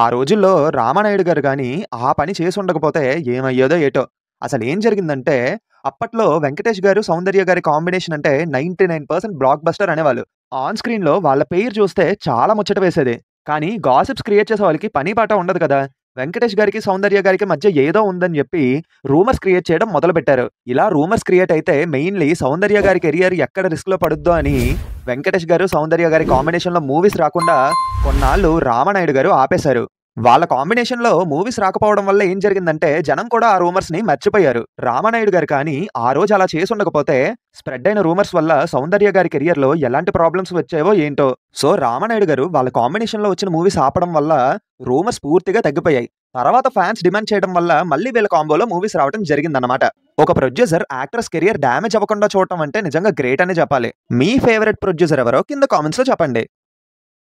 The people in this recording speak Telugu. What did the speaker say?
ఆ రోజుల్లో రామానాయుడు గారు గాని ఆ పని చేసి ఉండకపోతే ఏమయ్యేదో ఏటో! అసలేం జరిగిందంటే, అప్పట్లో వెంకటేష్ గారు, సౌందర్య గారి కాంబినేషన్ అంటే పర్సెంట్ బ్లాక్ బస్టర్ అనేవాళ్ళు. ఆన్ స్క్రీన్‌లో వాళ్ళ పేరు చూస్తే చాలా ముచ్చట వేసేది. కానీ గాసిప్స్ క్రియేట్ చేసే వాళ్ళకి పని పాట ఉండదు కదా! వెంకటేష్ గారికి సౌందర్య గారికి మధ్య ఏదో ఉందని చెప్పి రూమర్స్ క్రియేట్ చేయడం మొదలుపెట్టారు ఇలా రూమర్స్ క్రియేట్ అయితే మెయిన్లీ సౌందర్య గారి కెరియర్ ఎక్కడ రిస్క్లో పడుద్దో అని వెంకటేష్ గారు సౌందర్య గారి కాంబినేషన్లో మూవీస్ రాకుండా కొన్నాళ్ళు రామనాయుడు గారు ఆపేశారు వాళ్ళ కాంబినేషన్లో మూవీస్ రాకపోవడం వల్ల ఏం జరిగిందంటే జనం కూడా ఆ రూమర్స్ని మర్చిపోయారు రామానాయుడు గారు కానీ ఆ రోజు అలా చేసి ఉండకపోతే స్ప్రెడ్ అయిన రూమర్స్ వల్ల సౌందర్య గారి కెరియర్లో ఎలాంటి ప్రాబ్లమ్స్ వచ్చాయో ఏంటో సో రామానాయుడు గారు వాళ్ళ కాంబినేషన్లో వచ్చిన మూవీస్ ఆపడం వల్ల రూమర్స్ పూర్తిగా తగ్గిపోయాయి తర్వాత ఫ్యాన్స్ డిమాండ్ చేయడం వల్ల మళ్ళీ వీళ్ళ కాంబోలో మూవీస్ రావడం జరిగిందన్నమాట ఒక ప్రొడ్యూసర్ యాక్ట్రెస్ కెరియర్ డ్యామేజ్ అవ్వకుండా చూడటం అంటే నిజంగా గ్రేట్ అని చెప్పాలి మీ ఫేవరెట్ ప్రొడ్యూసర్ ఎవరో కింద కామెంట్స్లో చెప్పండి